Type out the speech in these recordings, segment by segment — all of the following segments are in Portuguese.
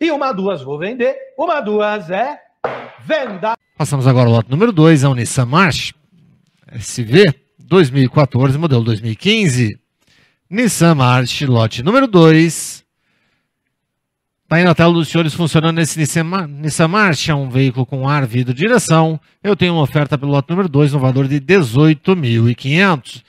E uma, duas vou vender. Uma, duas é venda. Passamos agora ao lote número 2, a Unissan March SV 2014, modelo 2015. Nissan March, lote número 2. Está aí na tela dos senhores funcionando esse Nissan, Nissan March, é um veículo com ar, vidro e direção. Eu tenho uma oferta pelo lote número 2 no valor de 18.500.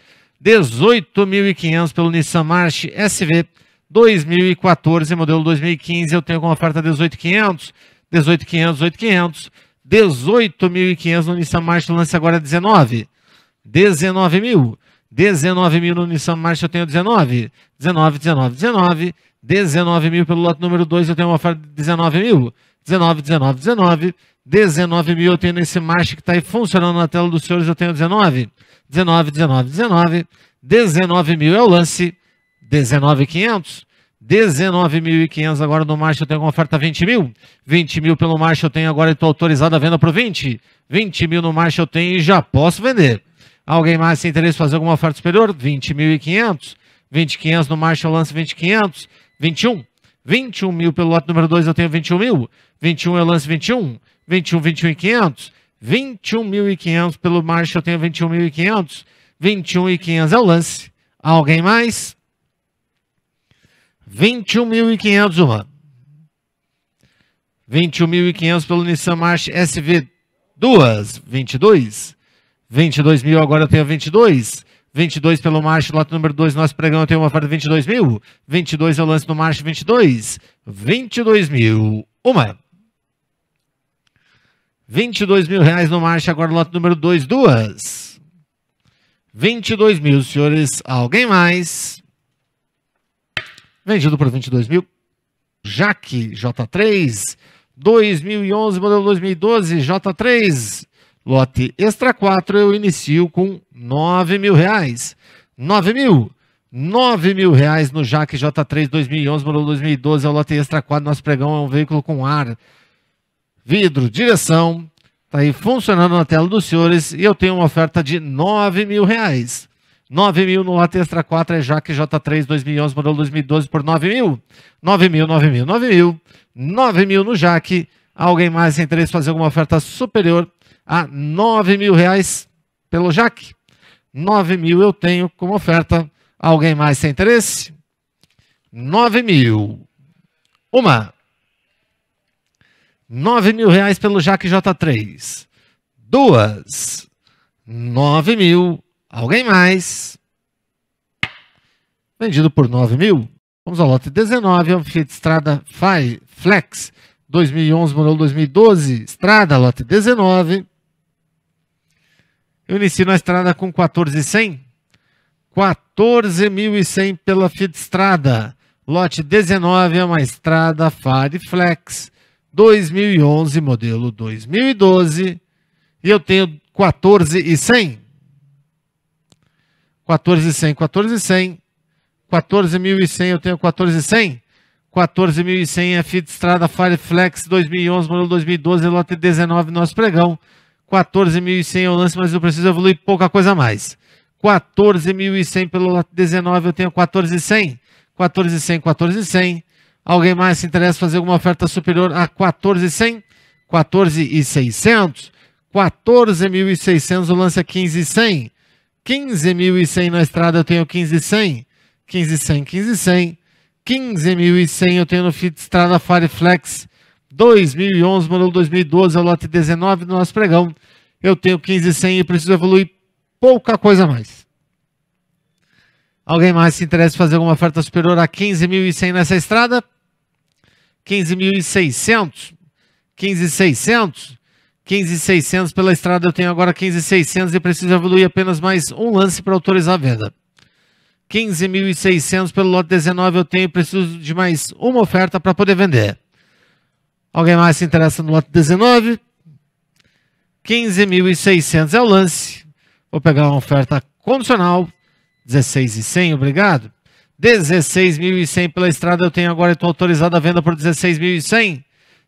18.500 pelo Nissan March SV 2014, modelo 2015, eu tenho como oferta 18.500, 18.500, 8.500, 18.500 no Nissan March, lance agora 19, 19 mil, 19 mil no Nissan March eu tenho 19, 19, 19, 19, 19 mil pelo lote número 2 eu tenho uma oferta de 19 mil, 19, 19, 19, 19 mil eu tenho nesse March que está aí funcionando na tela dos senhores, eu tenho 19, 19, 19, 19, 19 mil é o lance, 19,500. 19.500 agora no Marcha eu tenho uma oferta 20 mil. 20 mil pelo Marcha eu tenho agora e estou autorizado a venda para o 20. 20 mil no Marcha eu tenho e já posso vender. Alguém mais tem interesse em fazer alguma oferta superior? 20.500. 20.500 no Marcha eu lanço 20.500. 21. 21 mil pelo lote número 2 eu tenho 21 mil. 21 eu lanço 21. 21, 21.500. 21.500 pelo Marcha eu tenho 21.500. 21.500 é o lance. Alguém mais? 21.500 uma. 21.500 pelo Nissan March SV 2, 22. 22 mil, agora eu tenho 22. 22 pelo March, lote número 2, nosso pregão eu tenho uma oferta de 22 mil. 22 é o lance do March 22. 22 mil, uma. 22 mil reais no March, agora lote número 2, duas. 22 mil, senhores. Alguém mais? vendido por 22 mil. Jaque J3, 2011, modelo 2012, J3, lote extra 4, eu inicio com 9 mil reais. 9 mil, 9 mil reais no Jaque J3 2011, modelo 2012, é o lote extra 4, nosso pregão é um veículo com ar, vidro, direção, tá aí funcionando na tela dos senhores e eu tenho uma oferta de 9 mil reais. 9 mil no lote extra 4 é Jaque J3 2011, modelo 2012 por 9 mil. 9 mil, 9 mil, 9 mil. 9 mil no Jaque. Alguém mais tem interesse em fazer alguma oferta superior a 9 mil reais pelo Jaque? 9 mil eu tenho como oferta. Alguém mais tem interesse? 9 mil. Uma. 9 mil reais pelo Jaque J3. Duas. 9 mil Alguém mais? Vendido por 9 mil. Vamos ao lote 19, é um Fiat Strada Flex 2011, modelo 2012, Estrada, lote 19. Eu inicio na Estrada com 14.100. 14.100 pela Fiat Strada. Lote 19 é uma Estrada Fire Flex 2011, modelo 2012. E eu tenho 14.100. 14.100, 14.100, 14.100, eu tenho 14.100. 14.100 é Fit Strada Fireflex 2011, modelo 2012, lote 19, nosso pregão. 14.100 é o lance, mas eu preciso evoluir pouca coisa a mais. 14.100 pelo lote 19, eu tenho 14.100. 14.100, 14.100. Alguém mais se interessa fazer alguma oferta superior a 14.100? 14.600. 14.600, o lance é 15.100. 15.100 na estrada eu tenho 15.100, 15.100, 15.100, 15.100 eu tenho no Fit Estrada Fireflex 2011, modelo 2012, é o lote 19 do nosso pregão. Eu tenho 15.100 e preciso evoluir pouca coisa mais. Alguém mais se interessa em fazer alguma oferta superior a 15.100 nessa estrada? 15.600? 15.600? 15.600 pela estrada, eu tenho agora 15.600 e preciso evoluir apenas mais um lance para autorizar a venda. 15.600 pelo lote 19, eu tenho e preciso de mais uma oferta para poder vender. Alguém mais se interessa no lote 19? 15.600 é o lance. Vou pegar uma oferta condicional. 16.100, obrigado. 16.100 pela estrada, eu tenho agora e estou autorizado a venda por 16.100.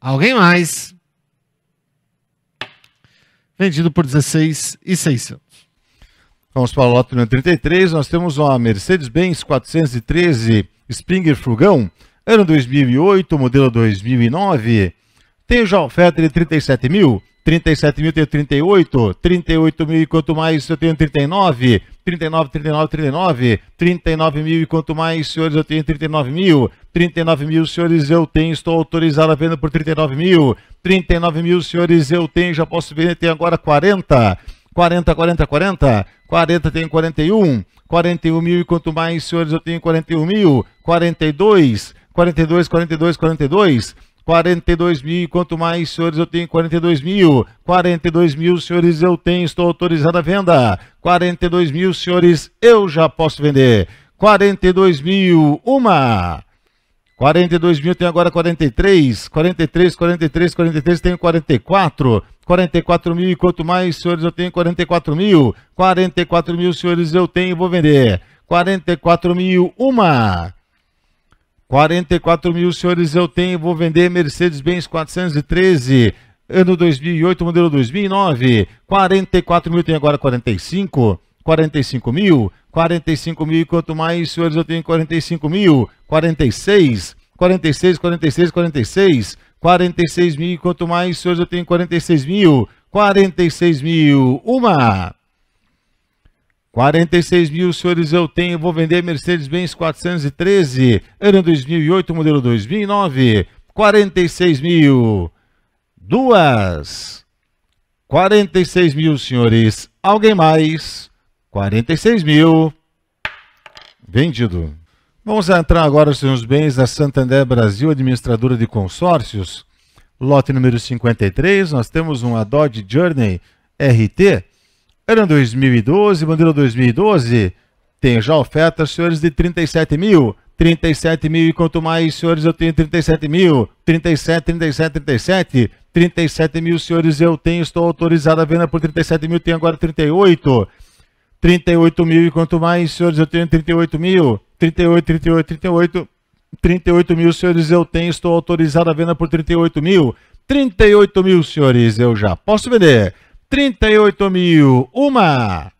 Alguém mais? Vendido por 16 e Vamos para o lote número 33. Nós temos uma Mercedes-Benz 413 Springer Frugão, ano 2008, modelo 2009. Tem já oferta de 37 mil. 37 mil, tenho 38, 38 mil e quanto mais eu tenho 39, 39, 39, 39, 39 mil e quanto mais, senhores, eu tenho 39 mil, 39 mil, senhores, eu tenho, estou autorizado a venda por 39 mil, 39 mil, senhores, eu tenho, já posso vender, tenho agora 40, 40, 40, 40, 40 tenho 41, 41 mil e quanto mais, senhores, eu tenho 41 mil, 42, 42, 42, 42, 42 mil, quanto mais, senhores, eu tenho 42 mil. 42 mil, senhores, eu tenho, estou autorizado a venda. 42 mil, senhores, eu já posso vender. 42 mil, uma. 42 mil, tenho agora 43. 43, 43, 43, tenho 44. 44 mil, quanto mais, senhores, eu tenho 44 mil. 44 mil, senhores, eu tenho, vou vender. 44 mil, uma. 44 mil, senhores, eu tenho, vou vender Mercedes-Benz 413, ano 2008, modelo 2009, 44 mil, tem agora 45, 45 mil, 45 mil, e quanto mais, senhores, eu tenho 45 mil, 46, 46, 46, 46, 46 mil, e quanto mais, senhores, eu tenho 46 mil, 46 mil, uma... 46 mil, senhores, eu tenho, vou vender Mercedes-Benz 413, ano 2008, modelo 2009, 46 mil, duas, 46 mil, senhores, alguém mais, 46 mil, vendido. Vamos entrar agora, senhores bens, da Santander Brasil, administradora de consórcios, lote número 53, nós temos uma Dodge Journey RT, era em 2012, bandeira 2012. Tenho já ofertas, senhores, de 37 mil. 37 mil e quanto mais, senhores, eu tenho 37 mil. 37, 37, 37. 37 mil, senhores, eu tenho, estou autorizado a venda por 37 mil, tenho agora 38. 38 mil e quanto mais, senhores, eu tenho 38 mil. 38, 38, 38. 38 mil, senhores, eu tenho, estou autorizado a venda por 38 mil. 38 mil, senhores, eu já posso vender. 38 mil, uma.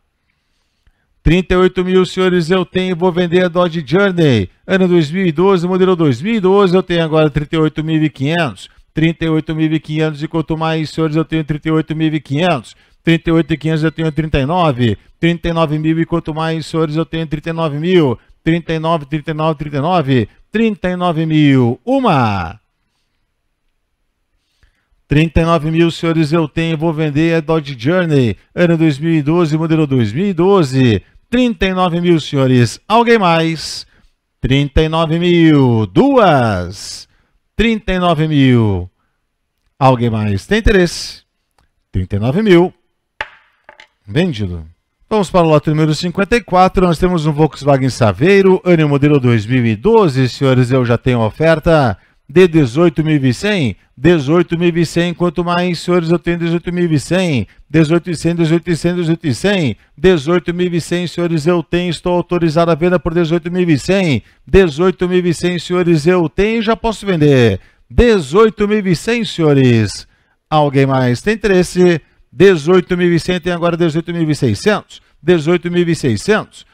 38 mil, senhores, eu tenho, vou vender a Dodge Journey. Ano 2012, modelo 2012, eu tenho agora 38.500. 38.500 e quanto mais, senhores, eu tenho 38.500. 38.500 eu tenho 39. 39.000 e quanto mais, senhores, eu tenho 39.000, 39, 39, 39. 39 mil, uma. 39 mil, senhores, eu tenho, vou vender, é Dodge Journey, ano 2012, modelo 2012. 39 mil, senhores, alguém mais? 39 mil, duas. 39 mil, alguém mais tem interesse? 39 mil, vendido. Vamos para o lote número 54, nós temos um Volkswagen Saveiro, ano modelo 2012, senhores, eu já tenho oferta de 18.100, 18.100, quanto mais senhores eu tenho 18.100, 18.100, 18.100, 18.100, 18.100 senhores eu tenho, estou autorizado a venda por 18.100, 18.100 senhores eu tenho, já posso vender, 18.100 senhores, alguém mais tem interesse, 18.100 tem agora 18.600, 18.600,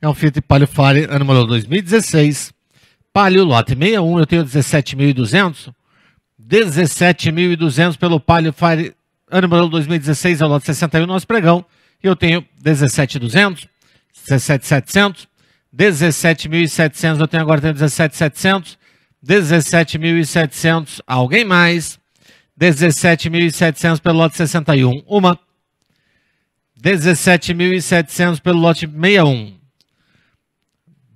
É um Fiat Palio Fire, ano modelo 2016. Palio lote 61, eu tenho 17.200. 17.200 pelo Palio Fire, ano modelo 2016, é o lote 61, nosso pregão. E eu tenho 17.200, 17.700, 17.700, eu tenho agora tenho 17.700, 17.700, alguém mais? 17.700 pelo lote 61, uma. 17.700 pelo lote 61.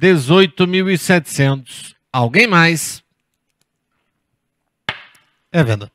18.700. Alguém mais? É venda.